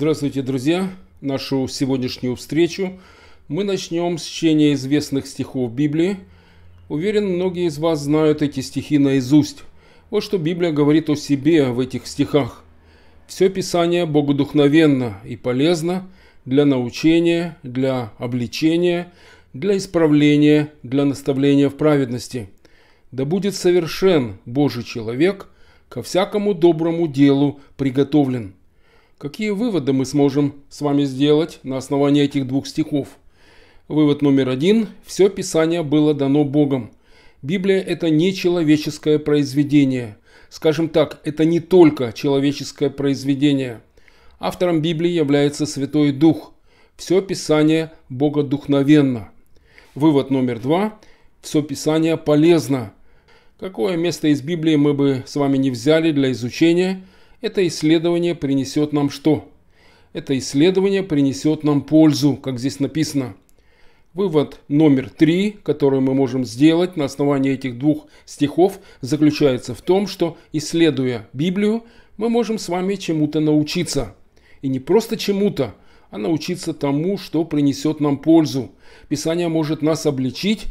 Здравствуйте, друзья! Нашу сегодняшнюю встречу мы начнем с чтения известных стихов Библии. Уверен, многие из вас знают эти стихи наизусть. Вот что Библия говорит о себе в этих стихах. «Все Писание богодухновенно и полезно для научения, для обличения, для исправления, для наставления в праведности. Да будет совершен Божий человек, ко всякому доброму делу приготовлен». Какие выводы мы сможем с вами сделать на основании этих двух стихов? Вывод номер один. Все Писание было дано Богом. Библия – это не человеческое произведение. Скажем так, это не только человеческое произведение. Автором Библии является Святой Дух. Все Писание богодухновенно. Вывод номер два. Все Писание полезно. Какое место из Библии мы бы с вами не взяли для изучения – это исследование принесет нам что? Это исследование принесет нам пользу, как здесь написано. Вывод номер три, который мы можем сделать на основании этих двух стихов, заключается в том, что исследуя Библию, мы можем с вами чему-то научиться. И не просто чему-то, а научиться тому, что принесет нам пользу. Писание может нас обличить,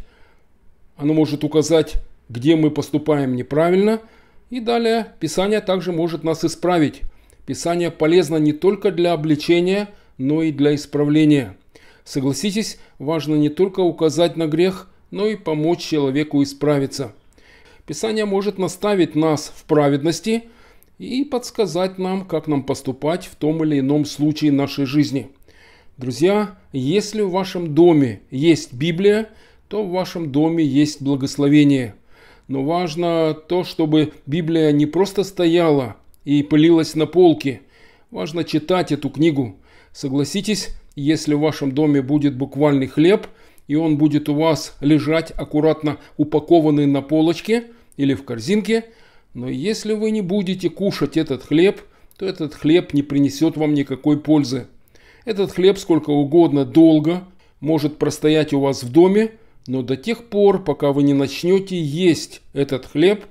оно может указать, где мы поступаем неправильно – и далее, Писание также может нас исправить. Писание полезно не только для обличения, но и для исправления. Согласитесь, важно не только указать на грех, но и помочь человеку исправиться. Писание может наставить нас в праведности и подсказать нам, как нам поступать в том или ином случае нашей жизни. Друзья, если в вашем доме есть Библия, то в вашем доме есть благословение – но важно то, чтобы Библия не просто стояла и пылилась на полке. Важно читать эту книгу. Согласитесь, если в вашем доме будет буквальный хлеб, и он будет у вас лежать аккуратно упакованный на полочке или в корзинке, но если вы не будете кушать этот хлеб, то этот хлеб не принесет вам никакой пользы. Этот хлеб сколько угодно долго может простоять у вас в доме, но до тех пор, пока вы не начнете есть этот хлеб,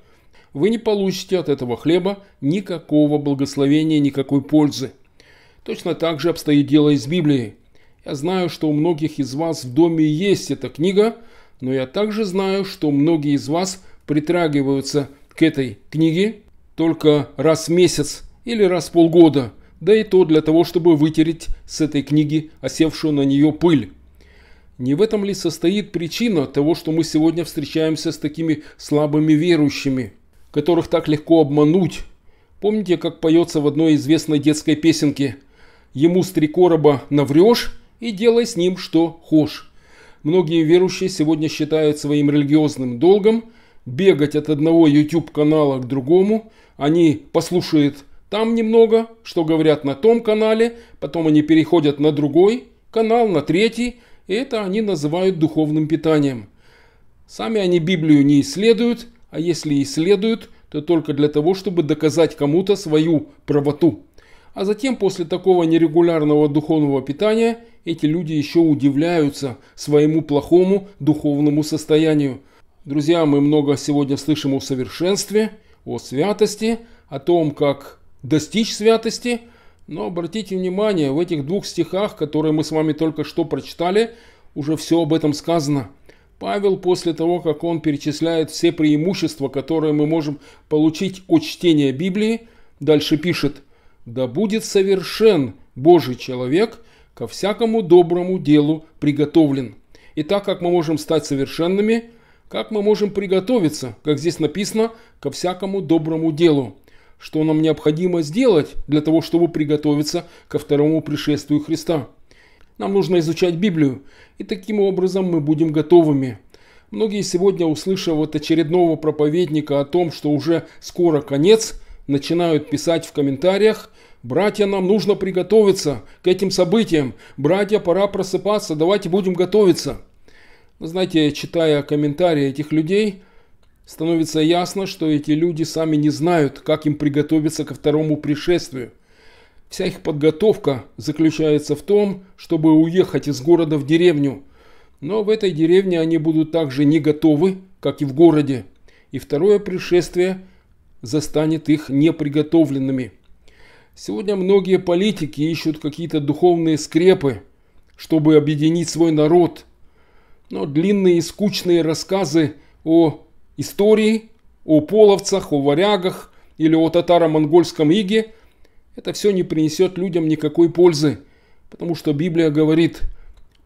вы не получите от этого хлеба никакого благословения, никакой пользы. Точно так же обстоит дело и с Библией. Я знаю, что у многих из вас в доме есть эта книга, но я также знаю, что многие из вас притрагиваются к этой книге только раз в месяц или раз в полгода, да и то для того, чтобы вытереть с этой книги осевшую на нее пыль. Не в этом ли состоит причина того, что мы сегодня встречаемся с такими слабыми верующими, которых так легко обмануть? Помните, как поется в одной известной детской песенке «Ему с три короба наврешь и делай с ним что хошь». Многие верующие сегодня считают своим религиозным долгом бегать от одного YouTube-канала к другому. Они послушают там немного, что говорят на том канале, потом они переходят на другой канал, на третий – и это они называют духовным питанием. Сами они Библию не исследуют, а если исследуют, то только для того, чтобы доказать кому-то свою правоту. А затем после такого нерегулярного духовного питания эти люди еще удивляются своему плохому духовному состоянию. Друзья, мы много сегодня слышим о совершенстве, о святости, о том, как достичь святости – но обратите внимание, в этих двух стихах, которые мы с вами только что прочитали, уже все об этом сказано. Павел после того, как он перечисляет все преимущества, которые мы можем получить от чтения Библии, дальше пишет «Да будет совершен Божий человек, ко всякому доброму делу приготовлен». И так как мы можем стать совершенными, как мы можем приготовиться, как здесь написано, ко всякому доброму делу что нам необходимо сделать для того, чтобы приготовиться ко второму пришествию Христа. Нам нужно изучать Библию, и таким образом мы будем готовыми. Многие сегодня, услышав от очередного проповедника о том, что уже скоро конец, начинают писать в комментариях – Братья, нам нужно приготовиться к этим событиям. Братья, пора просыпаться, давайте будем готовиться. Вы знаете, читая комментарии этих людей, становится ясно, что эти люди сами не знают, как им приготовиться ко второму пришествию. Вся их подготовка заключается в том, чтобы уехать из города в деревню. Но в этой деревне они будут также не готовы, как и в городе. И второе пришествие застанет их неприготовленными. Сегодня многие политики ищут какие-то духовные скрепы, чтобы объединить свой народ. Но длинные и скучные рассказы о истории о половцах, о варягах или о татаро-монгольском иге, это все не принесет людям никакой пользы, потому что Библия говорит,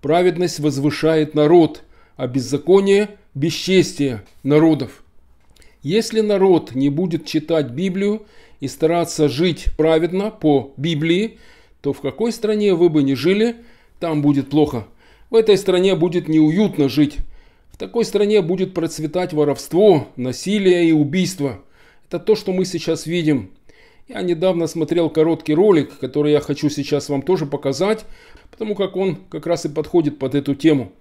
праведность возвышает народ, а беззаконие – бесчестие народов. Если народ не будет читать Библию и стараться жить праведно по Библии, то в какой стране вы бы ни жили, там будет плохо. В этой стране будет неуютно жить, такой стране будет процветать воровство, насилие и убийство. Это то, что мы сейчас видим. Я недавно смотрел короткий ролик, который я хочу сейчас вам тоже показать, потому как он как раз и подходит под эту тему.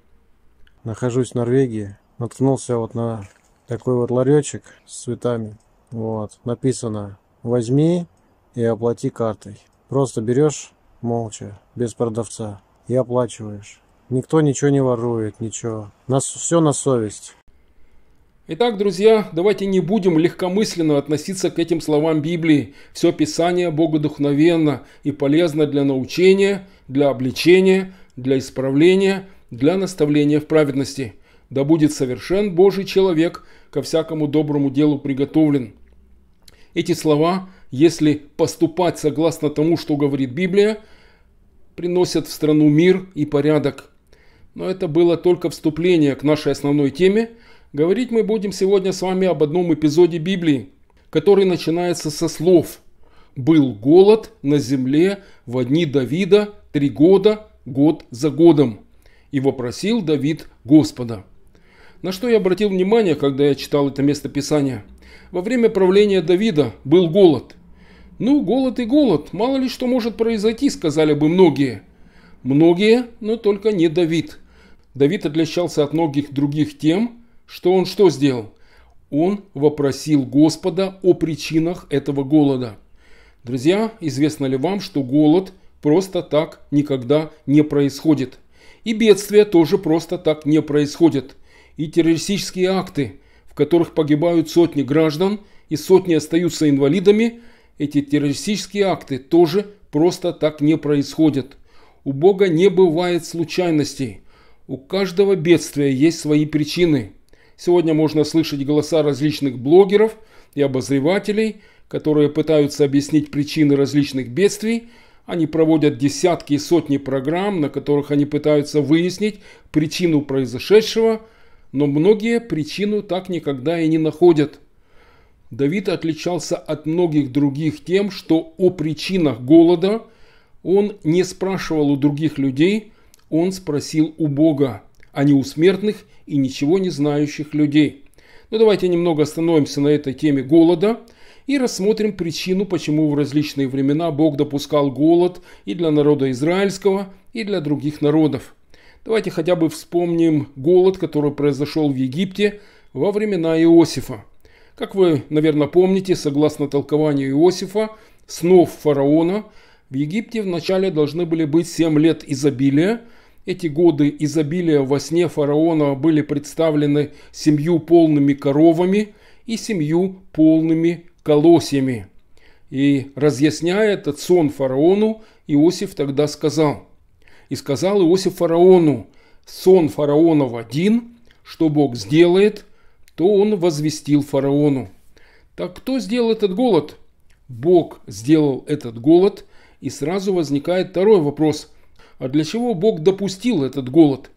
Нахожусь в Норвегии, наткнулся вот на такой вот ларечек с цветами. Вот, написано «Возьми и оплати картой». Просто берешь молча, без продавца, и оплачиваешь. Никто ничего не ворует, ничего. Нас, все на совесть. Итак, друзья, давайте не будем легкомысленно относиться к этим словам Библии. Все Писание богодухновенно и полезно для научения, для обличения, для исправления, для наставления в праведности. Да будет совершен Божий человек, ко всякому доброму делу приготовлен. Эти слова, если поступать согласно тому, что говорит Библия, приносят в страну мир и порядок – но это было только вступление к нашей основной теме. Говорить мы будем сегодня с вами об одном эпизоде Библии, который начинается со слов «Был голод на земле в одни Давида три года, год за годом, и вопросил Давид Господа». На что я обратил внимание, когда я читал это местописание? Во время правления Давида был голод. Ну, голод и голод, мало ли что может произойти, сказали бы многие. Многие, но только не Давид. Давид отличался от многих других тем, что он что сделал? Он вопросил Господа о причинах этого голода. Друзья, известно ли вам, что голод просто так никогда не происходит? И бедствия тоже просто так не происходят. И террористические акты, в которых погибают сотни граждан и сотни остаются инвалидами, эти террористические акты тоже просто так не происходят. У Бога не бывает случайностей – у каждого бедствия есть свои причины. Сегодня можно слышать голоса различных блогеров и обозревателей, которые пытаются объяснить причины различных бедствий. Они проводят десятки и сотни программ, на которых они пытаются выяснить причину произошедшего, но многие причину так никогда и не находят. Давид отличался от многих других тем, что о причинах голода он не спрашивал у других людей – он спросил у Бога, а не у смертных и ничего не знающих людей. Но ну, давайте немного остановимся на этой теме голода и рассмотрим причину, почему в различные времена Бог допускал голод и для народа израильского, и для других народов. Давайте хотя бы вспомним голод, который произошел в Египте во времена Иосифа. Как вы, наверное, помните, согласно толкованию Иосифа, снов фараона, в Египте вначале должны были быть 7 лет изобилия, эти годы изобилия во сне фараона были представлены семью полными коровами и семью полными колосьями. И разъясняя этот сон фараону, Иосиф тогда сказал. И сказал Иосиф фараону, сон фараонов один, что Бог сделает, то он возвестил фараону. Так кто сделал этот голод? Бог сделал этот голод, и сразу возникает второй вопрос. А для чего Бог допустил этот голод?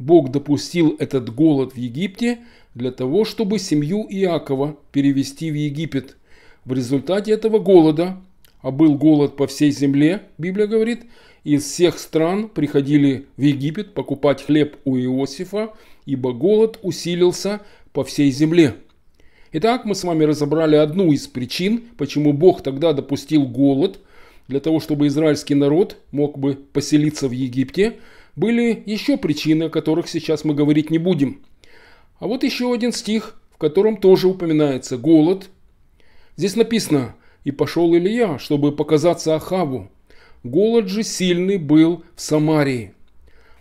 Бог допустил этот голод в Египте для того, чтобы семью Иакова перевести в Египет. В результате этого голода, а был голод по всей земле, Библия говорит, из всех стран приходили в Египет покупать хлеб у Иосифа, ибо голод усилился по всей земле. Итак, мы с вами разобрали одну из причин, почему Бог тогда допустил голод – для того, чтобы израильский народ мог бы поселиться в Египте, были еще причины, о которых сейчас мы говорить не будем. А вот еще один стих, в котором тоже упоминается голод. Здесь написано «И пошел Илья, чтобы показаться Ахаву. Голод же сильный был в Самарии».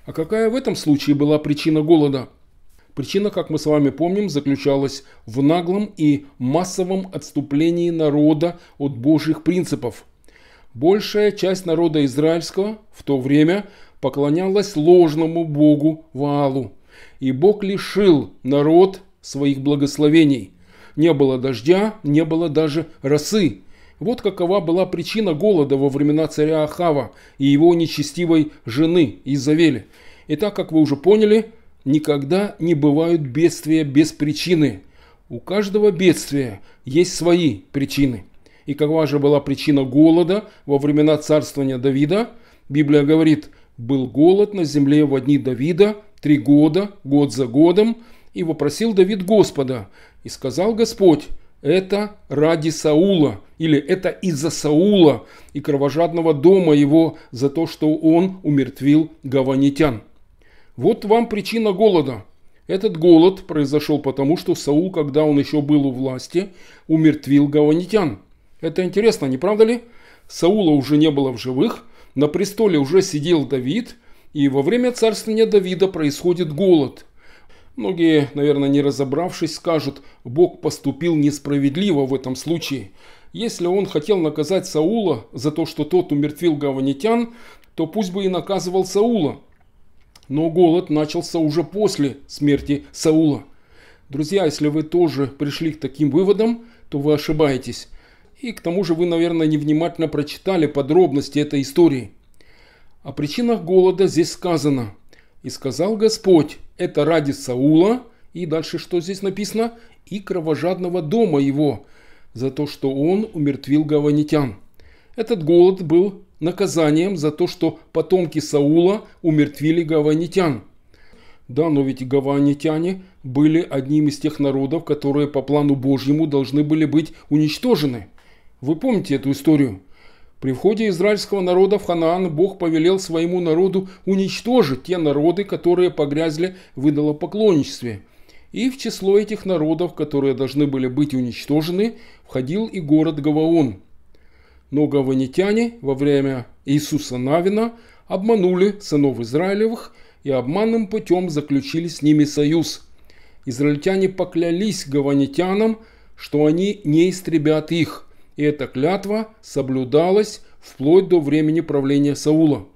А какая в этом случае была причина голода? Причина, как мы с вами помним, заключалась в наглом и массовом отступлении народа от божьих принципов – Большая часть народа израильского в то время поклонялась ложному богу Ваалу. И Бог лишил народ своих благословений. Не было дождя, не было даже росы. Вот какова была причина голода во времена царя Ахава и его нечестивой жены Изавели. И так, как вы уже поняли, никогда не бывают бедствия без причины. У каждого бедствия есть свои причины и какова же была причина голода во времена царствования Давида, Библия говорит, был голод на земле в одни Давида три года, год за годом, и вопросил Давид Господа, и сказал Господь, это ради Саула, или это из-за Саула и кровожадного дома его за то, что он умертвил гаванитян. Вот вам причина голода. Этот голод произошел потому, что Саул, когда он еще был у власти, умертвил гаванитян. Это интересно, не правда ли? Саула уже не было в живых, на престоле уже сидел Давид, и во время царствования Давида происходит голод. Многие, наверное, не разобравшись, скажут, Бог поступил несправедливо в этом случае. Если он хотел наказать Саула за то, что тот умертвил гаванитян, то пусть бы и наказывал Саула. Но голод начался уже после смерти Саула. Друзья, если вы тоже пришли к таким выводам, то вы ошибаетесь. И к тому же вы, наверное, невнимательно прочитали подробности этой истории. О причинах голода здесь сказано. «И сказал Господь, это ради Саула, и дальше что здесь написано, и кровожадного дома его, за то, что он умертвил гаванитян». Этот голод был наказанием за то, что потомки Саула умертвили гаванитян. Да, но ведь гаванитяне были одним из тех народов, которые по плану Божьему должны были быть уничтожены. Вы помните эту историю? При входе израильского народа в Ханаан Бог повелел своему народу уничтожить те народы, которые погрязли в идолопоклонничестве. И в число этих народов, которые должны были быть уничтожены, входил и город Гаваон. Но гаванитяне во время Иисуса Навина обманули сынов Израилевых и обманным путем заключили с ними союз. Израильтяне поклялись гаванитянам, что они не истребят их – и эта клятва соблюдалась вплоть до времени правления Саула.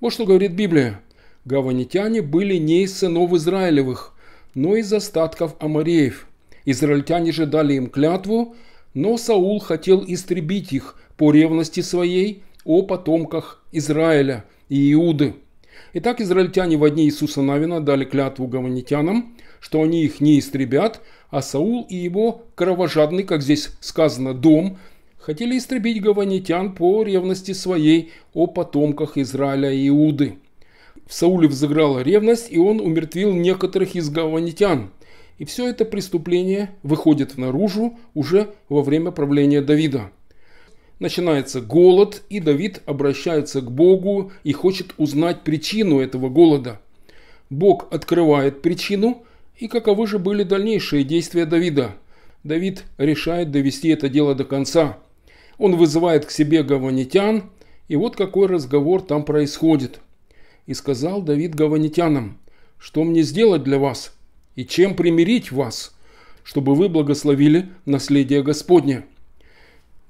Вот что говорит Библия. Гаванитяне были не из сынов Израилевых, но из остатков Амареев. Израильтяне же дали им клятву, но Саул хотел истребить их по ревности своей о потомках Израиля и Иуды. Итак, израильтяне в одни Иисуса Навина дали клятву гаванитянам, что они их не истребят, а Саул и его кровожадный, как здесь сказано, дом хотели истребить гаванитян по ревности своей о потомках Израиля и Иуды. В Сауле взыграла ревность, и он умертвил некоторых из гаванитян. И все это преступление выходит наружу уже во время правления Давида. Начинается голод, и Давид обращается к Богу и хочет узнать причину этого голода. Бог открывает причину, и каковы же были дальнейшие действия Давида. Давид решает довести это дело до конца. Он вызывает к себе гаванитян, и вот какой разговор там происходит. И сказал Давид гаванитянам, что мне сделать для вас и чем примирить вас, чтобы вы благословили наследие Господне.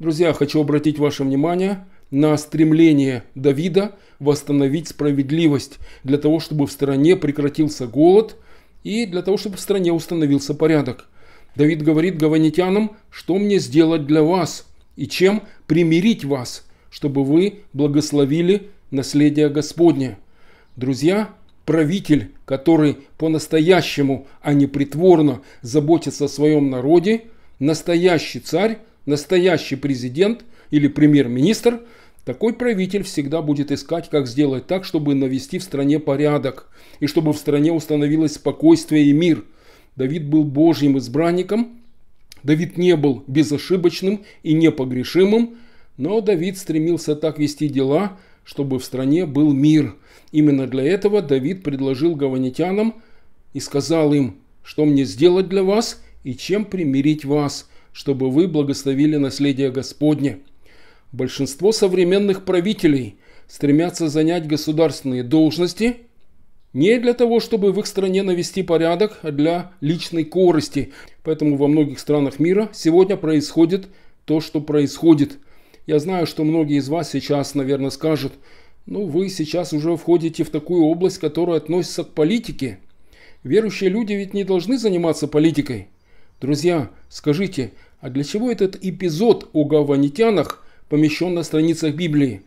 Друзья, хочу обратить ваше внимание на стремление Давида восстановить справедливость для того, чтобы в стране прекратился голод и для того, чтобы в стране установился порядок. Давид говорит гаванитянам, что мне сделать для вас – и чем примирить вас, чтобы вы благословили наследие Господне. Друзья, правитель, который по-настоящему, а не притворно заботится о своем народе, настоящий царь, настоящий президент или премьер-министр, такой правитель всегда будет искать, как сделать так, чтобы навести в стране порядок и чтобы в стране установилось спокойствие и мир. Давид был Божьим избранником – Давид не был безошибочным и непогрешимым, но Давид стремился так вести дела, чтобы в стране был мир. Именно для этого Давид предложил гаванитянам и сказал им, что мне сделать для вас и чем примирить вас, чтобы вы благословили наследие Господне. Большинство современных правителей стремятся занять государственные должности – не для того, чтобы в их стране навести порядок, а для личной корости. Поэтому во многих странах мира сегодня происходит то, что происходит. Я знаю, что многие из вас сейчас, наверное, скажут, ну вы сейчас уже входите в такую область, которая относится к политике. Верующие люди ведь не должны заниматься политикой. Друзья, скажите, а для чего этот эпизод о гаванитянах помещен на страницах Библии?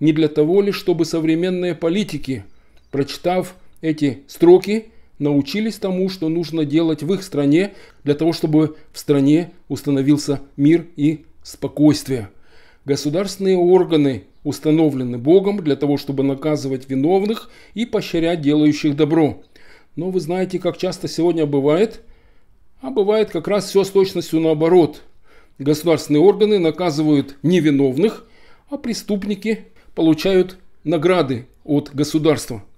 Не для того ли, чтобы современные политики, прочитав эти строки научились тому, что нужно делать в их стране, для того, чтобы в стране установился мир и спокойствие. Государственные органы установлены Богом для того, чтобы наказывать виновных и поощрять делающих добро. Но вы знаете, как часто сегодня бывает, а бывает как раз все с точностью наоборот. Государственные органы наказывают невиновных, а преступники получают награды от государства –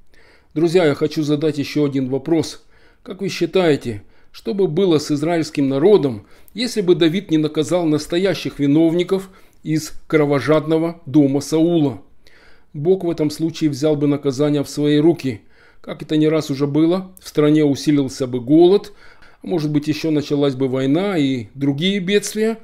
Друзья, я хочу задать еще один вопрос. Как вы считаете, что бы было с израильским народом, если бы Давид не наказал настоящих виновников из кровожадного дома Саула? Бог в этом случае взял бы наказание в свои руки. Как это не раз уже было, в стране усилился бы голод, а может быть еще началась бы война и другие бедствия.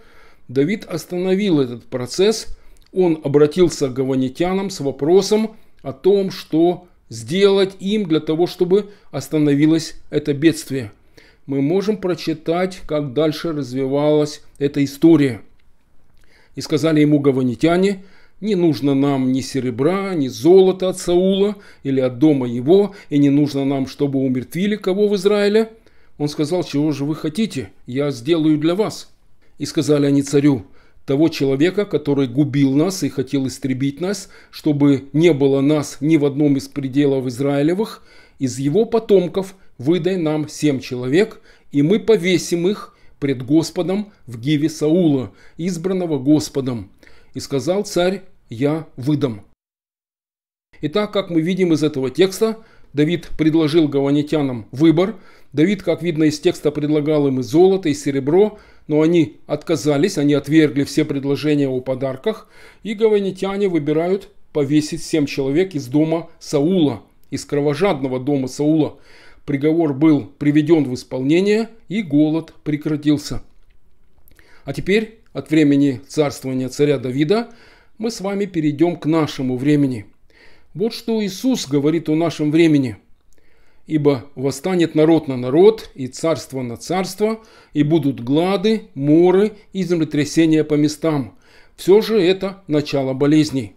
Давид остановил этот процесс, он обратился к гаванитянам с вопросом о том, что сделать им для того, чтобы остановилось это бедствие. Мы можем прочитать, как дальше развивалась эта история. И сказали ему гаванитяне, не нужно нам ни серебра, ни золота от Саула или от дома его, и не нужно нам, чтобы умертвили кого в Израиле. Он сказал, чего же вы хотите, я сделаю для вас. И сказали они царю, того человека, который губил нас и хотел истребить нас, чтобы не было нас ни в одном из пределов Израилевых, из его потомков выдай нам семь человек, и мы повесим их пред Господом в гиве Саула, избранного Господом. И сказал царь, я выдам. Итак, как мы видим из этого текста, Давид предложил гаванитянам выбор. Давид, как видно из текста, предлагал им и золото, и серебро, но они отказались, они отвергли все предложения о подарках, и гаванитяне выбирают повесить семь человек из дома Саула, из кровожадного дома Саула. Приговор был приведен в исполнение, и голод прекратился. А теперь от времени царствования царя Давида мы с вами перейдем к нашему времени. Вот что Иисус говорит о нашем времени – ибо восстанет народ на народ, и царство на царство, и будут глады, моры и землетрясения по местам. Все же это начало болезней.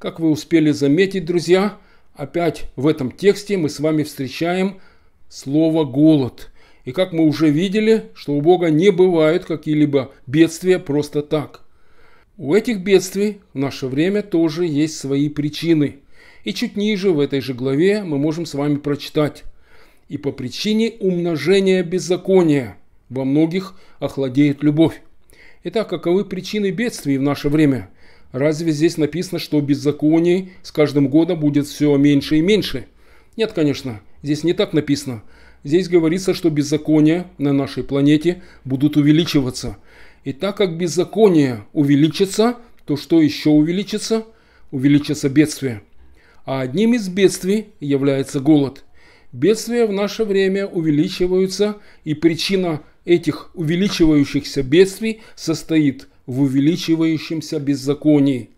Как вы успели заметить, друзья, опять в этом тексте мы с вами встречаем слово «голод». И как мы уже видели, что у Бога не бывают какие-либо бедствия просто так. У этих бедствий в наше время тоже есть свои причины – и чуть ниже в этой же главе мы можем с вами прочитать «И по причине умножения беззакония во многих охладеет любовь». Итак, каковы причины бедствий в наше время? Разве здесь написано, что беззаконие с каждым годом будет все меньше и меньше? Нет, конечно, здесь не так написано. Здесь говорится, что беззакония на нашей планете будут увеличиваться. И так как беззаконие увеличится, то что еще увеличится? Увеличится бедствие. А одним из бедствий является голод. Бедствия в наше время увеличиваются, и причина этих увеличивающихся бедствий состоит в увеличивающемся беззаконии.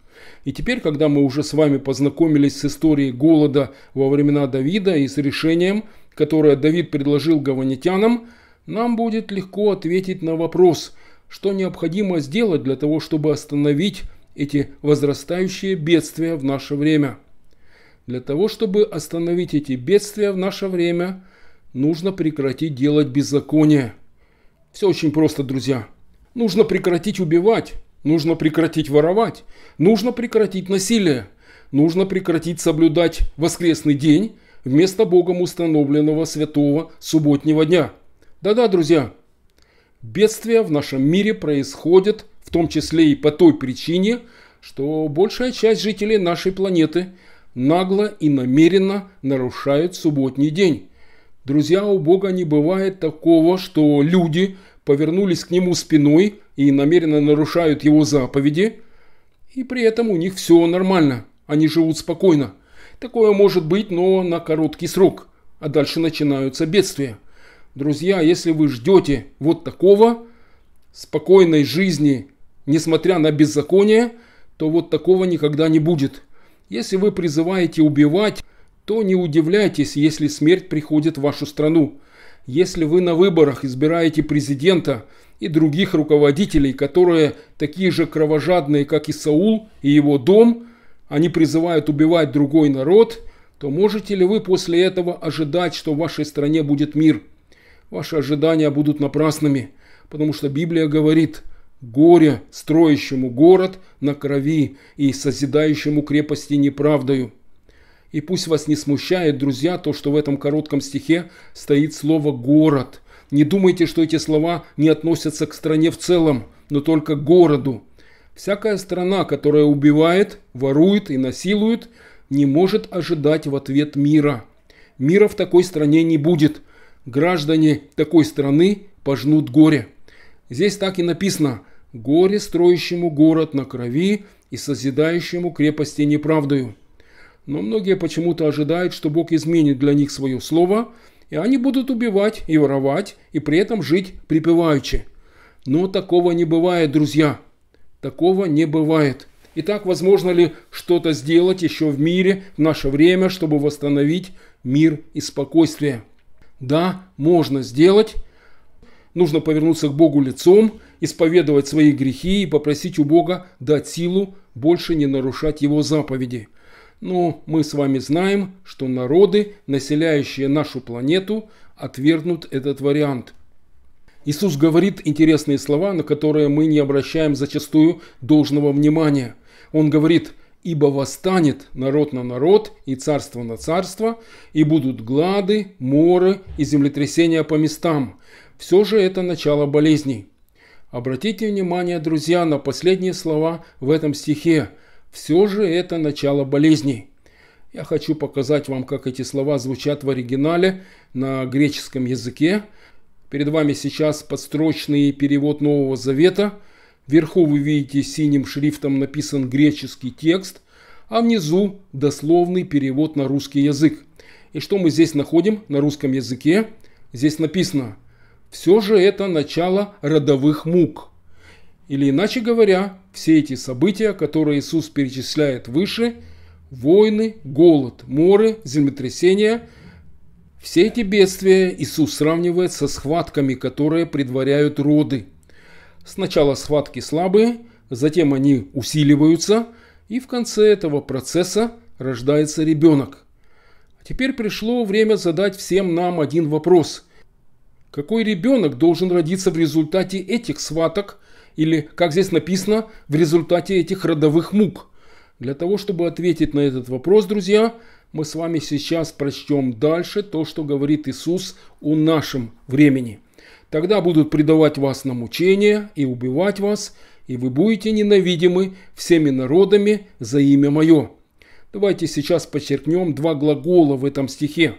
И теперь, когда мы уже с вами познакомились с историей голода во времена Давида и с решением, которое Давид предложил гаванитянам, нам будет легко ответить на вопрос, что необходимо сделать для того, чтобы остановить эти возрастающие бедствия в наше время. Для того, чтобы остановить эти бедствия в наше время, нужно прекратить делать беззаконие. Все очень просто, друзья. Нужно прекратить убивать, нужно прекратить воровать, нужно прекратить насилие, нужно прекратить соблюдать воскресный день вместо Богом установленного святого субботнего дня. Да-да, друзья, бедствия в нашем мире происходят в том числе и по той причине, что большая часть жителей нашей планеты – нагло и намеренно нарушает субботний день. Друзья, у Бога не бывает такого, что люди повернулись к Нему спиной и намеренно нарушают Его заповеди, и при этом у них все нормально, они живут спокойно. Такое может быть, но на короткий срок, а дальше начинаются бедствия. Друзья, если вы ждете вот такого спокойной жизни, несмотря на беззаконие, то вот такого никогда не будет – если вы призываете убивать, то не удивляйтесь, если смерть приходит в вашу страну. Если вы на выборах избираете президента и других руководителей, которые такие же кровожадные, как и Саул и его дом, они призывают убивать другой народ, то можете ли вы после этого ожидать, что в вашей стране будет мир? Ваши ожидания будут напрасными, потому что Библия говорит – Горе, строящему город на крови и созидающему крепости неправдою. И пусть вас не смущает, друзья, то, что в этом коротком стихе стоит слово «город». Не думайте, что эти слова не относятся к стране в целом, но только к городу. Всякая страна, которая убивает, ворует и насилует, не может ожидать в ответ мира. Мира в такой стране не будет. Граждане такой страны пожнут горе. Здесь так и написано горе строящему город на крови и созидающему крепости неправдою. Но многие почему-то ожидают, что Бог изменит для них свое слово, и они будут убивать и воровать, и при этом жить припеваючи. Но такого не бывает, друзья. Такого не бывает. Итак, возможно ли что-то сделать еще в мире, в наше время, чтобы восстановить мир и спокойствие? Да, можно сделать, Нужно повернуться к Богу лицом, исповедовать свои грехи и попросить у Бога дать силу больше не нарушать Его заповеди. Но мы с вами знаем, что народы, населяющие нашу планету, отвергнут этот вариант. Иисус говорит интересные слова, на которые мы не обращаем зачастую должного внимания. Он говорит «Ибо восстанет народ на народ и царство на царство, и будут глады, моры и землетрясения по местам, все же это начало болезней. Обратите внимание, друзья, на последние слова в этом стихе. Все же это начало болезней. Я хочу показать вам, как эти слова звучат в оригинале на греческом языке. Перед вами сейчас подстрочный перевод Нового Завета. Вверху вы видите синим шрифтом написан греческий текст, а внизу дословный перевод на русский язык. И что мы здесь находим на русском языке? Здесь написано – все же это начало родовых мук. Или иначе говоря, все эти события, которые Иисус перечисляет выше, войны, голод, моры, землетрясения, все эти бедствия Иисус сравнивает со схватками, которые предваряют роды. Сначала схватки слабые, затем они усиливаются, и в конце этого процесса рождается ребенок. А теперь пришло время задать всем нам один вопрос – какой ребенок должен родиться в результате этих сваток или, как здесь написано, в результате этих родовых мук? Для того, чтобы ответить на этот вопрос, друзья, мы с вами сейчас прочтем дальше то, что говорит Иисус о нашем времени. Тогда будут предавать вас на мучение и убивать вас, и вы будете ненавидимы всеми народами за имя мое. Давайте сейчас подчеркнем два глагола в этом стихе.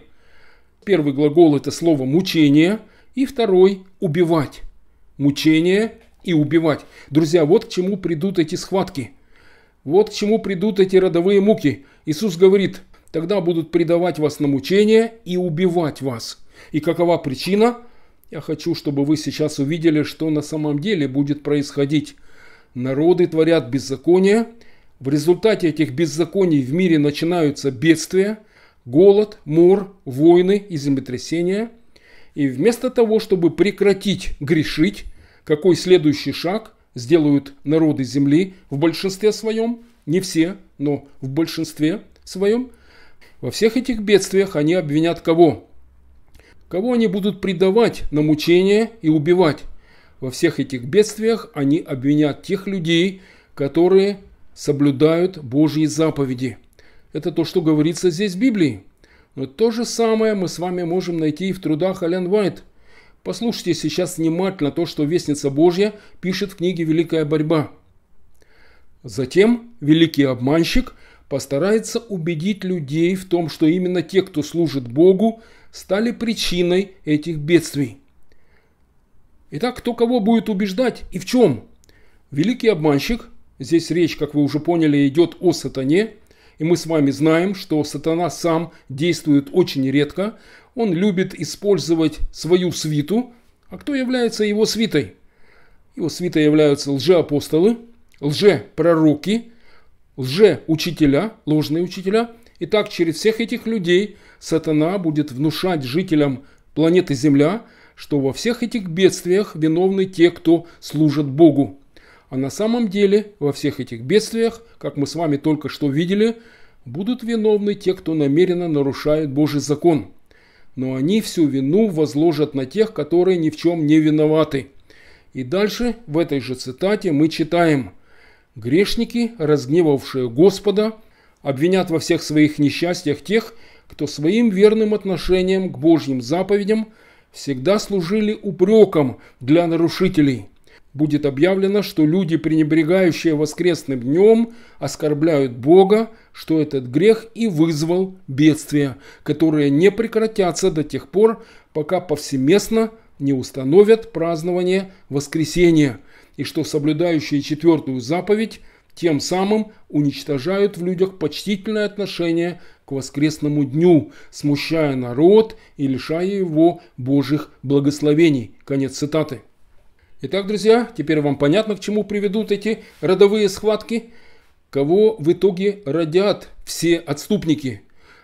Первый глагол – это слово «мучение», и второй – убивать. Мучение и убивать. Друзья, вот к чему придут эти схватки. Вот к чему придут эти родовые муки. Иисус говорит, тогда будут предавать вас на мучение и убивать вас. И какова причина? Я хочу, чтобы вы сейчас увидели, что на самом деле будет происходить. Народы творят беззаконие. В результате этих беззаконий в мире начинаются бедствия, голод, мор, войны и землетрясения – и вместо того, чтобы прекратить грешить, какой следующий шаг сделают народы земли в большинстве своем, не все, но в большинстве своем, во всех этих бедствиях они обвинят кого? Кого они будут предавать на мучение и убивать? Во всех этих бедствиях они обвинят тех людей, которые соблюдают Божьи заповеди. Это то, что говорится здесь в Библии. Но то же самое мы с вами можем найти и в трудах Ален Уайт. Послушайте сейчас внимательно то, что Вестница Божья пишет в книге «Великая борьба». Затем великий обманщик постарается убедить людей в том, что именно те, кто служит Богу, стали причиной этих бедствий. Итак, кто кого будет убеждать и в чем? Великий обманщик, здесь речь, как вы уже поняли, идет о сатане – и мы с вами знаем, что сатана сам действует очень редко. Он любит использовать свою свиту. А кто является его свитой? Его свитой являются лжеапостолы, лжепророки, лжеучителя, ложные учителя. И так через всех этих людей сатана будет внушать жителям планеты Земля, что во всех этих бедствиях виновны те, кто служит Богу. А на самом деле во всех этих бедствиях, как мы с вами только что видели, будут виновны те, кто намеренно нарушает Божий закон. Но они всю вину возложат на тех, которые ни в чем не виноваты. И дальше в этой же цитате мы читаем «Грешники, разгневавшие Господа, обвинят во всех своих несчастьях тех, кто своим верным отношением к Божьим заповедям всегда служили упреком для нарушителей» будет объявлено, что люди, пренебрегающие воскресным днем, оскорбляют Бога, что этот грех и вызвал бедствия, которые не прекратятся до тех пор, пока повсеместно не установят празднование воскресения, и что соблюдающие четвертую заповедь тем самым уничтожают в людях почтительное отношение к воскресному дню, смущая народ и лишая его Божьих благословений. Конец цитаты. Итак, друзья, теперь вам понятно, к чему приведут эти родовые схватки. Кого в итоге родят все отступники?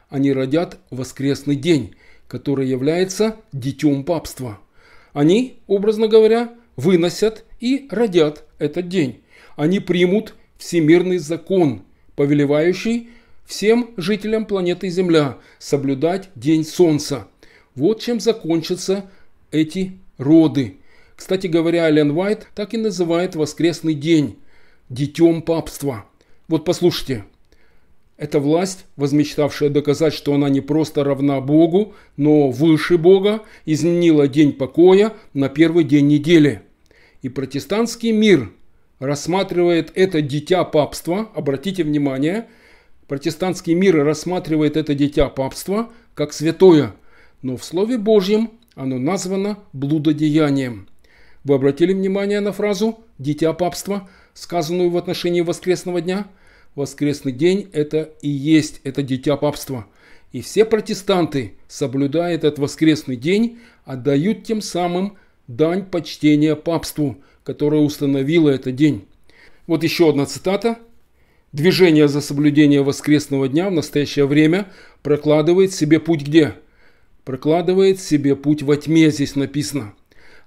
Они родят воскресный день, который является детем папства. Они, образно говоря, выносят и родят этот день. Они примут всемирный закон, повелевающий всем жителям планеты Земля соблюдать день Солнца. Вот чем закончатся эти роды – кстати говоря, Эллен Уайт так и называет воскресный день детем папства. Вот послушайте. Эта власть, возмечтавшая доказать, что она не просто равна Богу, но выше Бога, изменила день покоя на первый день недели. И протестантский мир рассматривает это дитя папства, обратите внимание, протестантский мир рассматривает это дитя папства как святое, но в Слове Божьем оно названо блудодеянием – вы обратили внимание на фразу «дитя папства», сказанную в отношении воскресного дня? Воскресный день – это и есть это дитя папства. И все протестанты, соблюдая этот воскресный день, отдают тем самым дань почтения папству, которое установило этот день. Вот еще одна цитата. «Движение за соблюдение воскресного дня в настоящее время прокладывает себе путь где?» «Прокладывает себе путь во тьме», здесь написано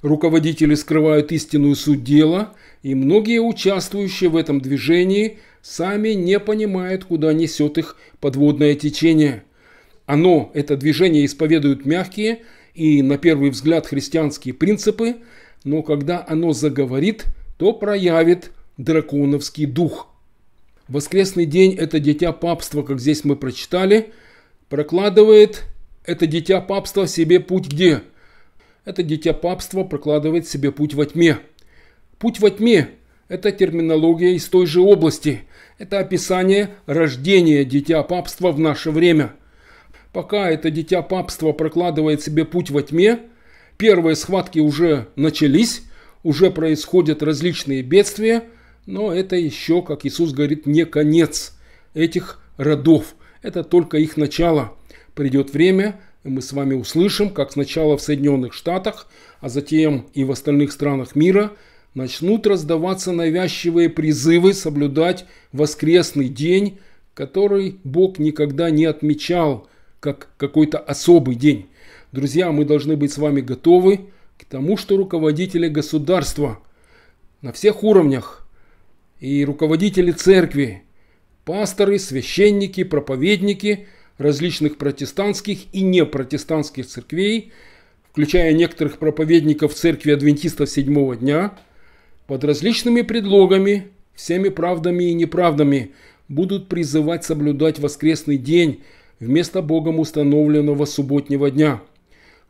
руководители скрывают истинную суть дела, и многие участвующие в этом движении сами не понимают, куда несет их подводное течение. Оно, это движение, исповедует мягкие и, на первый взгляд, христианские принципы, но когда оно заговорит, то проявит драконовский дух. Воскресный день – это дитя папства, как здесь мы прочитали, прокладывает это дитя папства себе путь где – это дитя папства прокладывает себе путь во тьме. Путь во тьме – это терминология из той же области. Это описание рождения дитя папства в наше время. Пока это дитя папства прокладывает себе путь во тьме, первые схватки уже начались, уже происходят различные бедствия, но это еще, как Иисус говорит, не конец этих родов. Это только их начало. Придет время – мы с вами услышим, как сначала в Соединенных Штатах, а затем и в остальных странах мира начнут раздаваться навязчивые призывы соблюдать воскресный день, который Бог никогда не отмечал как какой-то особый день. Друзья, мы должны быть с вами готовы к тому, что руководители государства на всех уровнях и руководители церкви, пасторы, священники, проповедники – различных протестантских и непротестантских церквей, включая некоторых проповедников церкви адвентистов седьмого дня, под различными предлогами, всеми правдами и неправдами будут призывать соблюдать воскресный день вместо Богом установленного субботнего дня.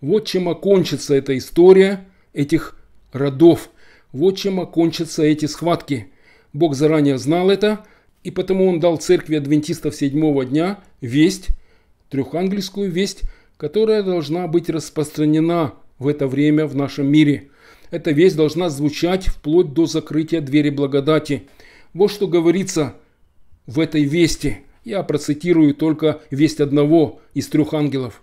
Вот чем окончится эта история этих родов. Вот чем окончатся эти схватки. Бог заранее знал это, и потому он дал церкви адвентистов седьмого дня весть трехангельскую весть, которая должна быть распространена в это время в нашем мире. Эта весть должна звучать вплоть до закрытия двери благодати. Вот что говорится в этой вести. Я процитирую только весть одного из трех ангелов.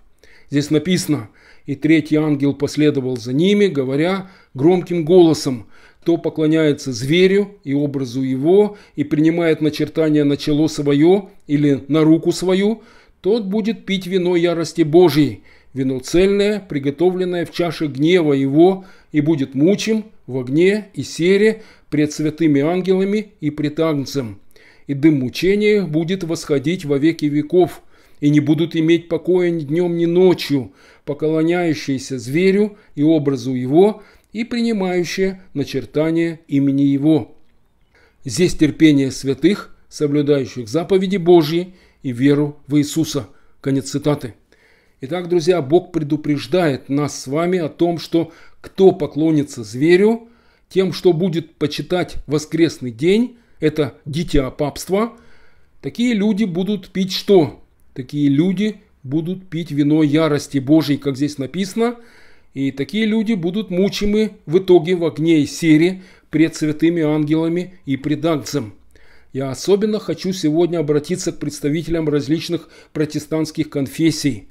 Здесь написано, и третий ангел последовал за ними, говоря громким голосом, кто поклоняется зверю и образу его и принимает начертание на чело свое или на руку свою, тот будет пить вино ярости Божьей, вино цельное, приготовленное в чаше гнева его, и будет мучим в огне и сере пред святыми ангелами и пред Агнцем. И дым мучения будет восходить во веки веков, и не будут иметь покоя ни днем, ни ночью, поклоняющиеся зверю и образу его, и принимающие начертание имени его. Здесь терпение святых, соблюдающих заповеди Божьи, и веру в Иисуса». Конец цитаты. Итак, друзья, Бог предупреждает нас с вами о том, что кто поклонится зверю, тем, что будет почитать воскресный день, это дитя папства, такие люди будут пить что? Такие люди будут пить вино ярости Божьей, как здесь написано, и такие люди будут мучимы в итоге в огне и сере пред святыми ангелами и пред акцем. Я особенно хочу сегодня обратиться к представителям различных протестантских конфессий.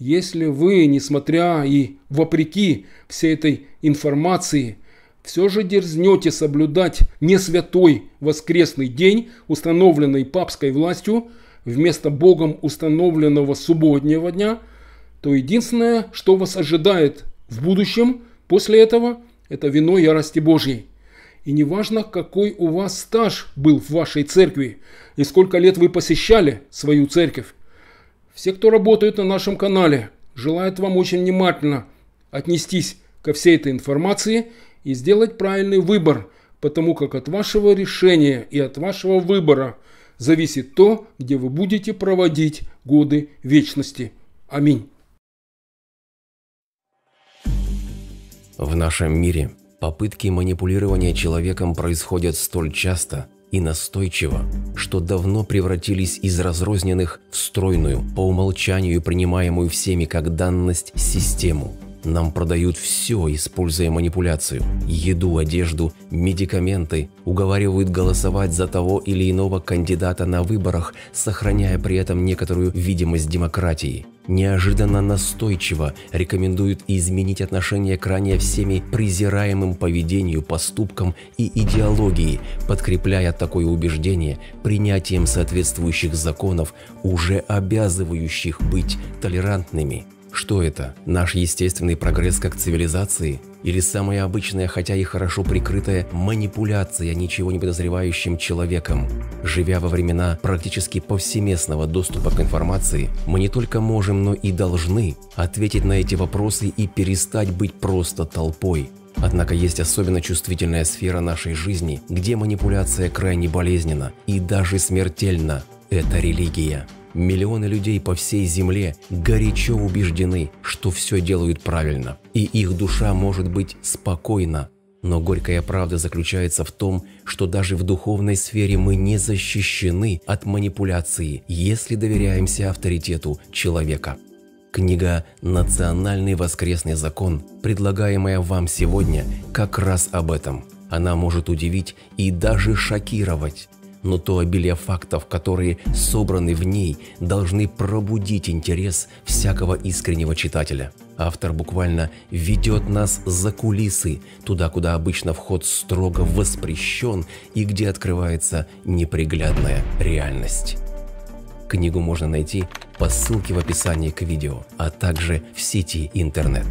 Если вы, несмотря и вопреки всей этой информации, все же дерзнете соблюдать не святой воскресный день, установленный папской властью, вместо Богом установленного субботнего дня, то единственное, что вас ожидает в будущем после этого, это вино ярости Божьей. И неважно, какой у вас стаж был в вашей церкви и сколько лет вы посещали свою церковь. Все, кто работает на нашем канале, желают вам очень внимательно отнестись ко всей этой информации и сделать правильный выбор, потому как от вашего решения и от вашего выбора зависит то, где вы будете проводить годы вечности. Аминь. В нашем мире – Попытки манипулирования человеком происходят столь часто и настойчиво, что давно превратились из разрозненных в стройную, по умолчанию принимаемую всеми как данность, систему. Нам продают все, используя манипуляцию. Еду, одежду, медикаменты. Уговаривают голосовать за того или иного кандидата на выборах, сохраняя при этом некоторую видимость демократии неожиданно настойчиво рекомендуют изменить отношение к ранее всеми презираемым поведению, поступкам и идеологии, подкрепляя такое убеждение принятием соответствующих законов, уже обязывающих быть толерантными. Что это? Наш естественный прогресс как цивилизации? Или самая обычная, хотя и хорошо прикрытая, манипуляция ничего не подозревающим человеком? Живя во времена практически повсеместного доступа к информации, мы не только можем, но и должны ответить на эти вопросы и перестать быть просто толпой. Однако есть особенно чувствительная сфера нашей жизни, где манипуляция крайне болезненна и даже смертельна – это религия. Миллионы людей по всей земле горячо убеждены, что все делают правильно, и их душа может быть спокойна. Но горькая правда заключается в том, что даже в духовной сфере мы не защищены от манипуляции, если доверяемся авторитету человека. Книга «Национальный воскресный закон», предлагаемая вам сегодня, как раз об этом. Она может удивить и даже шокировать но то обилие фактов, которые собраны в ней, должны пробудить интерес всякого искреннего читателя. Автор буквально ведет нас за кулисы, туда, куда обычно вход строго воспрещен и где открывается неприглядная реальность. Книгу можно найти по ссылке в описании к видео, а также в сети интернет.